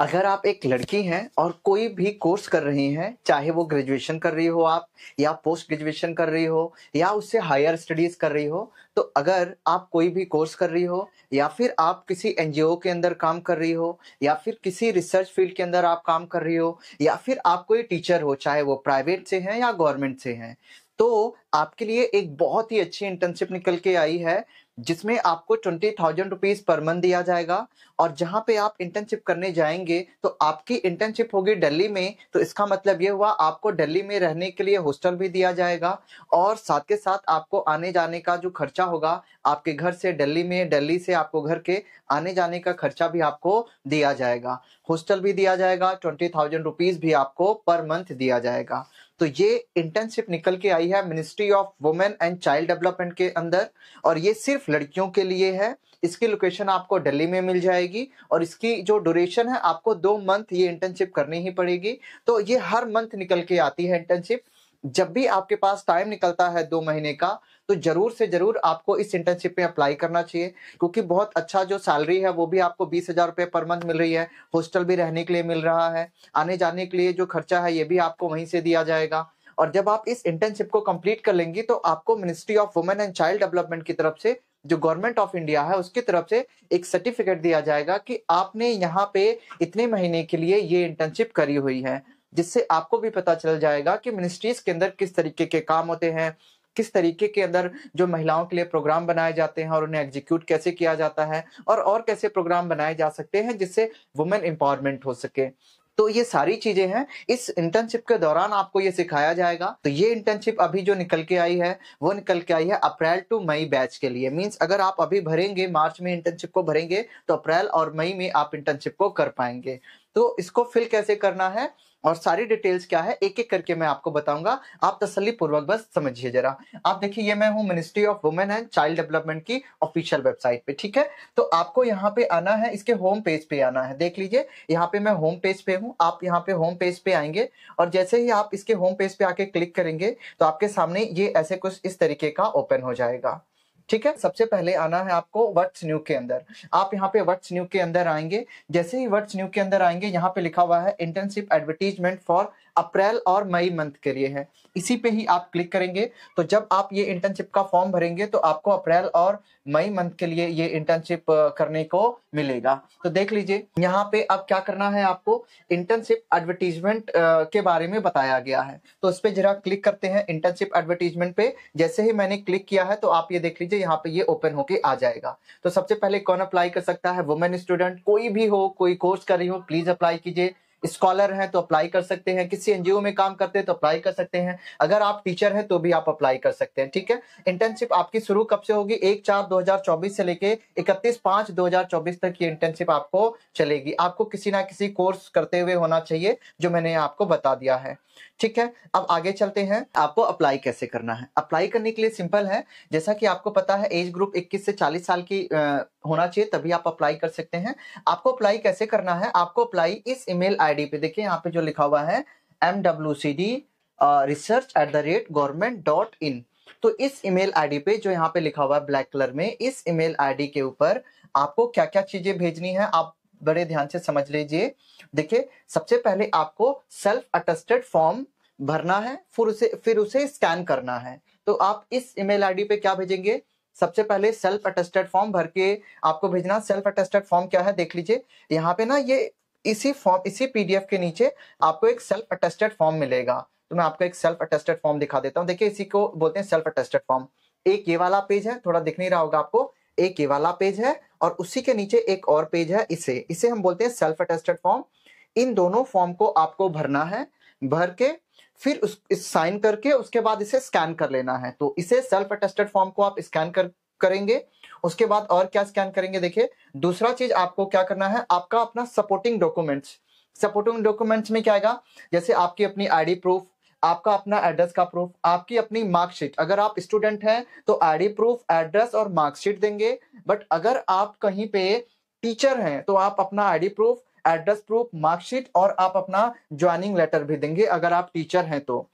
अगर आप एक लड़की हैं और कोई भी कोर्स कर रही हैं चाहे वो ग्रेजुएशन कर रही हो आप या पोस्ट ग्रेजुएशन कर रही हो या उससे हायर स्टडीज कर रही हो तो अगर आप कोई भी कोर्स कर रही हो या फिर आप किसी एनजीओ के अंदर काम कर रही हो या फिर किसी रिसर्च फील्ड के अंदर आप काम कर रही हो या फिर आप कोई टीचर हो चाहे वो प्राइवेट से हैं या गवर्नमेंट से हैं तो आपके लिए एक बहुत ही अच्छी इंटर्नशिप निकल के आई है जिसमें आपको twenty thousand rupees per month दिया जाएगा और जहां पे आप इंटर्नशिप करने जाएंगे तो आपकी इंटर्नशिप होगी दिल्ली में तो इसका मतलब ये हुआ आपको दिल्ली में रहने के लिए हॉस्टल भी दिया जाएगा और साथ के साथ आपको आने जाने का जो खर्चा होगा आपके घर से दिल्ली में दिल्ली से आपको घर के आने जाने का खर्चा भी आपको दिया जाएगा हॉस्टल भी दिया जाएगा ट्वेंटी थाउजेंड रुपीज भी आपको पर मंथ दिया जाएगा तो ये इंटर्नशिप निकल के आई है ministry of women and child development के अंदर और ये सिर्फ लड़कियों के लिए है इसकी लोकेशन आपको दिल्ली में मिल जाएगी और इसकी जो ड्यूरेशन है आपको दो मंथ ये इंटर्नशिप करनी ही पड़ेगी तो ये हर मंथ निकल के आती है इंटर्नशिप जब भी आपके पास टाइम निकलता है दो महीने का तो जरूर से जरूर आपको इस इंटर्नशिप में अप्लाई करना चाहिए क्योंकि बहुत अच्छा जो सैलरी है वो भी आपको बीस हजार रुपये पर मंथ मिल रही है हॉस्टल भी रहने के लिए मिल रहा है आने जाने के लिए जो खर्चा है ये भी आपको वहीं से दिया जाएगा और जब आप इस इंटर्नशिप को कंप्लीट कर लेंगी तो आपको ministry of women and child development की तरफ से जो गवर्नमेंट ऑफ इंडिया है उसकी तरफ से एक सर्टिफिकेट दिया जाएगा कि आपने यहाँ पे इतने महीने के लिए ये इंटर्नशिप करी हुई है जिससे आपको भी पता चल जाएगा कि मिनिस्ट्रीज के अंदर किस तरीके के काम होते हैं किस तरीके के अंदर जो महिलाओं के लिए प्रोग्राम बनाए जाते हैं और उन्हें एग्जीक्यूट कैसे किया जाता है और और कैसे प्रोग्राम बनाए जा सकते हैं जिससे वुमेन एम्पावरमेंट हो सके तो ये सारी चीजें हैं इस इंटर्नशिप के दौरान आपको ये सिखाया जाएगा तो ये इंटर्नशिप अभी जो निकल के आई है वो निकल के आई है अप्रैल टू मई बैच के लिए मींस अगर आप अभी भरेंगे मार्च में इंटर्नशिप को भरेंगे तो अप्रैल और मई में आप इंटर्नशिप को कर पाएंगे तो इसको फिल कैसे करना है और सारी डिटेल्स क्या है एक एक करके मैं आपको बताऊंगा आप तसली पूर्वक बस समझिए जरा आप देखिए ये मैं हूँ ministry of women and child development की ऑफिशियल वेबसाइट पे ठीक है तो आपको यहाँ पे आना है इसके होम पेज पे आना है देख लीजिए यहाँ पे मैं होम पेज पे हूँ आप यहाँ पे होम पेज पे आएंगे और जैसे ही आप इसके होम पेज पे आके क्लिक करेंगे तो आपके सामने ये ऐसे कुछ इस तरीके का ओपन हो जाएगा ठीक है सबसे पहले आना है आपको वर्ड्स न्यू के अंदर आप यहाँ पे वर्ड्स न्यू के अंदर आएंगे जैसे ही वर्ड्स न्यू के अंदर आएंगे यहाँ पे लिखा हुआ है इंटर्नशिप एडवर्टीजमेंट फॉर अप्रैल और मई मंथ के लिए है इसी पे ही आप क्लिक करेंगे तो जब आप ये इंटर्नशिप का फॉर्म भरेंगे तो आपको अप्रैल और मई मंथ के लिए ये इंटर्नशिप करने को मिलेगा तो देख लीजिए यहाँ पे अब क्या करना है आपको इंटर्नशिप एडवर्टीजमेंट के बारे में बताया गया है तो उस पर जरा क्लिक करते हैं इंटर्नशिप एडवर्टीजमेंट पे जैसे ही मैंने क्लिक किया है तो आप ये देख लीजिए यहाँ पे ये ओपन होके आ जाएगा तो सबसे पहले कौन अप्लाई कर सकता है वुमेन स्टूडेंट कोई भी हो कोई कोर्स कर रही हो प्लीज अप्लाई कीजिए स्कॉलर हैं तो अप्लाई कर सकते हैं किसी एनजीओ में काम करते हैं तो अप्लाई कर सकते हैं अगर आप टीचर हैं तो भी आप अप्लाई कर सकते हैं ठीक है इंटर्नशिप आपकी शुरू कब से होगी एक चार दो हजार चौबीस से लेके इकतीस पांच दो हजार चौबीस तक ये इंटर्नशिप आपको चलेगी आपको किसी ना किसी कोर्स करते हुए होना चाहिए जो मैंने आपको बता दिया है ठीक है अब आगे चलते हैं आपको अप्लाई कैसे करना है अप्लाई करने के लिए सिंपल है जैसा कि आपको पता है एज ग्रुप 21 से 40 साल की होना चाहिए तभी आप अप्लाई कर सकते हैं आपको अप्लाई कैसे करना है आपको अप्लाई इस ईमेल आई आईडी पे देखिए यहाँ पे जो लिखा हुआ है M W C D research at the rate government dot in तो इस ईमेल आईडी पे जो यहाँ पे लिखा हुआ है ब्लैक कलर में इस ईमेल आईडी के ऊपर आपको क्या क्या चीजें भेजनी है आप बड़े ध्यान से समझ लीजिए देखिए सबसे पहले आपको सेल्फ अटेस्टेड फॉर्म भरना है फिर उसे फिर उसे स्कैन करना है तो आप इस ईमेल आईडी पे क्या भेजेंगे सबसे पहले सेल्फ अटेस्टेड फॉर्म भर के आपको भेजना सेल्फ अटेस्टेड फॉर्म क्या है देख लीजिए यहाँ पे ना ये इसी फॉर्म इसी पीडीएफ के नीचे आपको एक सेल्फ अटेस्टेड फॉर्म मिलेगा तो मैं आपको एक सेल्फ अटेस्टेड फॉर्म दिखा देता हूँ देखिए इसी को बोलते हैं सेल्फ अटेस्टेड फॉर्म एक ये वाला पेज है थोड़ा दिख नहीं रहा होगा आपको एक ये वाला पेज है और उसी के नीचे एक और पेज है इसे इसे हम बोलते हैं सेल्फ अटेस्टेड फॉर्म इन दोनों फॉर्म को आपको भरना है भर के फिर उस साइन करके उसके बाद इसे स्कैन कर लेना है तो इसे सेल्फ अटेस्टेड फॉर्म को आप स्कैन कर करेंगे उसके बाद और क्या स्कैन करेंगे देखिए दूसरा चीज आपको क्या करना है आपका अपना सपोर्टिंग डॉक्यूमेंट्स सपोर्टिंग डॉक्यूमेंट्स में क्या आएगा जैसे आपकी अपनी आईडी प्रूफ आपका अपना एड्रेस का प्रूफ आपकी अपनी मार्कशीट अगर आप स्टूडेंट हैं तो आईडी प्रूफ एड्रेस और मार्कशीट देंगे बट अगर आप कहीं पे टीचर हैं तो आप अपना ID proof address proof marksheet और आप अपना ज्वाइनिंग लेटर भी देंगे अगर आप टीचर हैं तो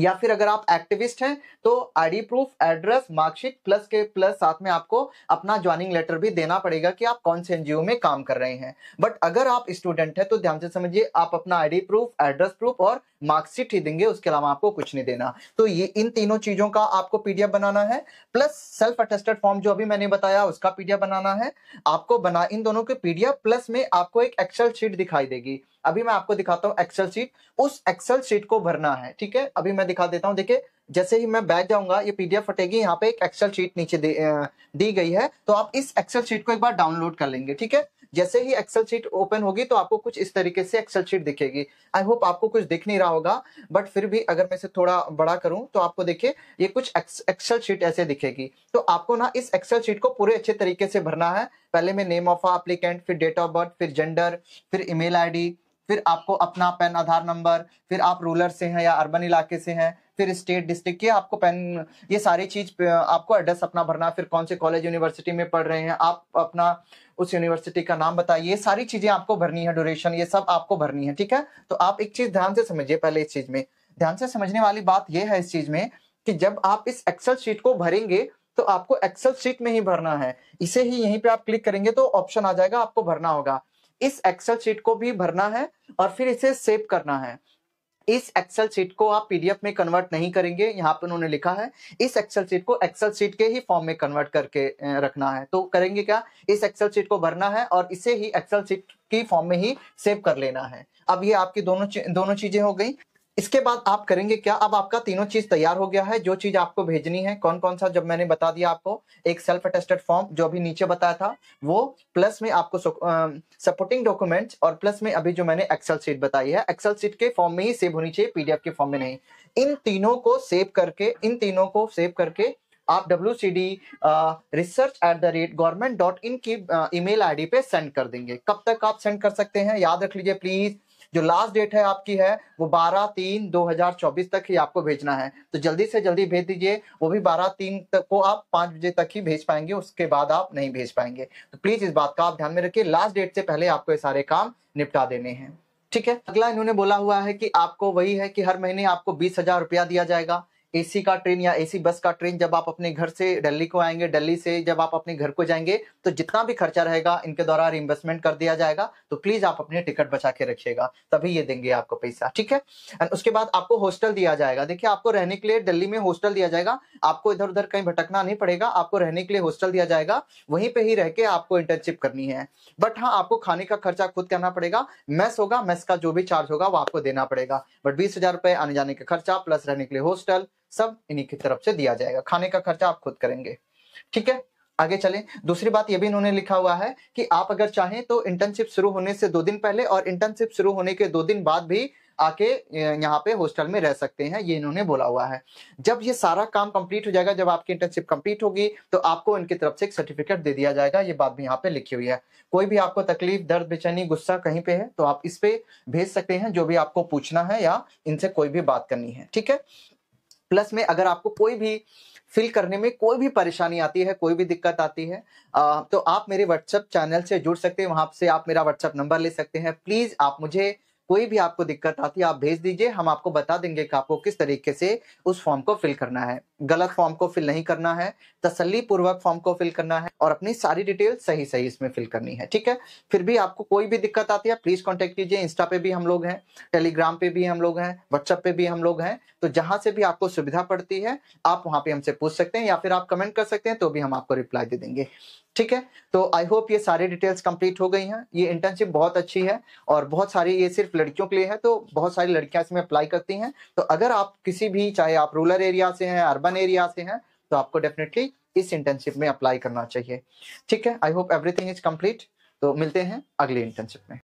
या फिर अगर आप एक्टिविस्ट हैं तो ID proof address marksheet plus के प्लस साथ में आपको अपना ज्वाइनिंग लेटर भी देना पड़ेगा कि आप कौन से एनजीओ में काम कर रहे हैं बट अगर आप स्टूडेंट हैं तो ध्यान से समझिए आप अपना आईडी प्रूफ एड्रेस प्रूफ और मार्कशीट ही देंगे उसके अलावा आपको कुछ नहीं देना तो ये इन तीनों चीजों का आपको पीडीएफ बनाना है प्लस सेल्फ अटेस्टेड फॉर्म जो अभी मैंने बताया उसका पीडीएफ बनाना है आपको बना इन दोनों के पीडीएफ प्लस में आपको एक एक्सेल शीट दिखाई देगी अभी मैं आपको दिखाता हूँ एक्सेल शीट उस एक्सेल शीट को भरना है ठीक है अभी मैं दिखा देता हूँ देखिए जैसे ही मैं बैठ जाऊंगा ये पीडीएफ फटेगी यहाँ पे एक एक्सेल शीट नीचे दी गई है तो आप इस एक्सेल शीट को एक बार डाउनलोड कर लेंगे ठीक है जैसे ही एक्सेल शीट ओपन होगी तो आपको कुछ इस तरीके से एक्सेल शीट दिखेगी आई होप आपको कुछ दिख नहीं रहा होगा बट फिर भी अगर मैं इसे थोड़ा बड़ा करूं तो आपको देखिए ये कुछ एक्सेल शीट ऐसे दिखेगी तो आपको ना इस एक्सेल शीट को पूरे अच्छे तरीके से भरना है पहले में नेम ऑफ अप्लीकेंट फिर डेट ऑफ बर्थ फिर जेंडर फिर ईमेल आईडी फिर आपको अपना पैन आधार नंबर फिर आप रूरल से हैं या अर्बन इलाके से हैं फिर स्टेट डिस्ट्रिक्ट ये आपको पेन ये सारी चीज आपको एड्रेस अपना भरना फिर कौन से कॉलेज यूनिवर्सिटी में पढ़ रहे हैं आप अपना उस यूनिवर्सिटी का नाम बताइए ये सारी चीजें आपको भरनी है ड्यूरेशन ये सब आपको भरनी है ठीक है तो आप एक चीज ध्यान से समझिए पहले इस चीज में ध्यान से समझने वाली बात यह है इस चीज में कि जब आप इस एक्सेल शीट को भरेंगे तो आपको एक्सेल शीट में ही भरना है इसे ही यहीं पे आप क्लिक करेंगे तो ऑप्शन आ जाएगा आपको भरना होगा इस एक्सेल शीट को भी भरना है और फिर इसे सेव करना है इस एक्सेल शीट को आप पीडीएफ में कन्वर्ट नहीं करेंगे यहाँ पर उन्होंने लिखा है इस एक्सेल शीट को एक्सेल शीट के ही फॉर्म में कन्वर्ट करके रखना है तो करेंगे क्या इस एक्सेल शीट को भरना है और इसे ही एक्सेल शीट की फॉर्म में ही सेव कर लेना है अब ये आपकी दोनों दोनों चीजें हो गई इसके बाद आप करेंगे क्या अब आपका तीनों चीज तैयार हो गया है जो चीज आपको भेजनी है कौन कौन सा जब मैंने बता दिया आपको एक सेल्फ अटेस्टेड फॉर्म जो अभी नीचे बताया था वो प्लस में आपको सपोर्टिंग डॉक्यूमेंट्स और प्लस में अभी जो मैंने एक्सेल सीट बताई है एक्सेल सीट के फॉर्म में ही सेव होनी चाहिए पीडीएफ के फॉर्म में नहीं इन तीनों को सेव करके इन तीनों को सेव करके आप W C D research at the rate government dot in की ई मेल आई डी पे सेंड कर देंगे कब तक आप सेंड कर सकते हैं याद रख लीजिए प्लीज जो लास्ट डेट है आपकी है वो बारह तीन दो हजार चौबीस तक ही आपको भेजना है तो जल्दी से जल्दी भेज दीजिए वो भी बारह तीन तक को आप पांच बजे तक ही भेज पाएंगे उसके बाद आप नहीं भेज पाएंगे तो प्लीज इस बात का आप ध्यान में रखिए लास्ट डेट से पहले आपको ये सारे काम निपटा देने हैं ठीक है अगला इन्होंने बोला हुआ है कि आपको वही है कि हर महीने आपको बीस हजार रुपया दिया जाएगा एसी का ट्रेन या एसी बस का ट्रेन जब आप अपने घर से दिल्ली को आएंगे दिल्ली से जब आप अपने घर को जाएंगे तो जितना भी खर्चा रहेगा इनके द्वारा रिइम्बर्समेंट कर दिया जाएगा तो प्लीज आप अपने टिकट बचा के रखिएगा तभी ये देंगे आपको पैसा ठीक है एंड उसके बाद आपको हॉस्टल दिया जाएगा देखिए आपको रहने के लिए दिल्ली में हॉस्टल दिया जाएगा आपको इधर उधर कहीं भटकना नहीं पड़ेगा आपको रहने के लिए हॉस्टल दिया जाएगा वहीं पर ही रह के आपको इंटर्नशिप करनी है बट हाँ आपको खाने का खर्चा खुद करना पड़ेगा मेस होगा मेस का जो भी चार्ज होगा वो आपको देना पड़ेगा बट बीस हजार रुपए आने जाने का खर्चा प्लस रहने के लिए हॉस्टल सब इन्हीं की तरफ से दिया जाएगा खाने का खर्चा आप खुद करेंगे ठीक है आगे चलें दूसरी बात यह भी इन्होंने लिखा हुआ है कि आप अगर चाहें तो इंटर्नशिप शुरू होने से दो दिन पहले और इंटर्नशिप शुरू होने के दो दिन बाद भी आके यहाँ पे हॉस्टल में रह सकते हैं ये इन्होंने बोला हुआ है जब ये सारा काम कंप्लीट हो जाएगा जब आपकी इंटर्नशिप कंप्लीट होगी तो आपको इनकी तरफ से एक सर्टिफिकेट दे दिया जाएगा ये बात भी यहाँ पे लिखी हुई है कोई भी आपको तकलीफ दर्द बेचैनी गुस्सा कहीं पे है तो आप इस पे भेज सकते हैं जो भी आपको पूछना है या इनसे कोई भी बात करनी है ठीक है प्लस में अगर आपको कोई भी फिल करने में कोई भी परेशानी आती है कोई भी दिक्कत आती है आ, तो आप मेरे व्हाट्सएप चैनल से जुड़ सकते हैं वहां से आप मेरा व्हाट्सएप नंबर ले सकते हैं प्लीज आप मुझे कोई भी आपको दिक्कत आती है आप भेज दीजिए हम आपको बता देंगे कि आपको किस तरीके से उस फॉर्म को फिल करना है गलत फॉर्म को फिल नहीं करना है तसली पूर्वक फॉर्म को फिल करना है और अपनी सारी डिटेल सही सही इसमें फिल करनी है ठीक है फिर भी आपको कोई भी दिक्कत आती है प्लीज कॉन्टेक्ट कीजिए इंस्टा पे भी हम लोग हैं टेलीग्राम पे भी हम लोग हैं व्हाट्सएप पे भी हम लोग हैं तो जहां से भी आपको सुविधा पड़ती है आप वहां पर हमसे पूछ सकते हैं या फिर आप कमेंट कर सकते हैं तो भी हम आपको रिप्लाई दे देंगे ठीक है तो आई होप ये सारी डिटेल्स कंप्लीट हो गई हैं ये इंटर्नशिप बहुत अच्छी है और बहुत सारी ये सिर्फ लड़कियों के लिए है तो बहुत सारी लड़कियां इसमें अप्लाई करती हैं तो अगर आप किसी भी चाहे आप रूरल एरिया से हैं अर्बन अर्बन एरिया से हैं तो आपको डेफिनेटली इस इंटर्नशिप में अप्लाई करना चाहिए ठीक है I hope everything is complete तो मिलते हैं अगले इंटर्नशिप में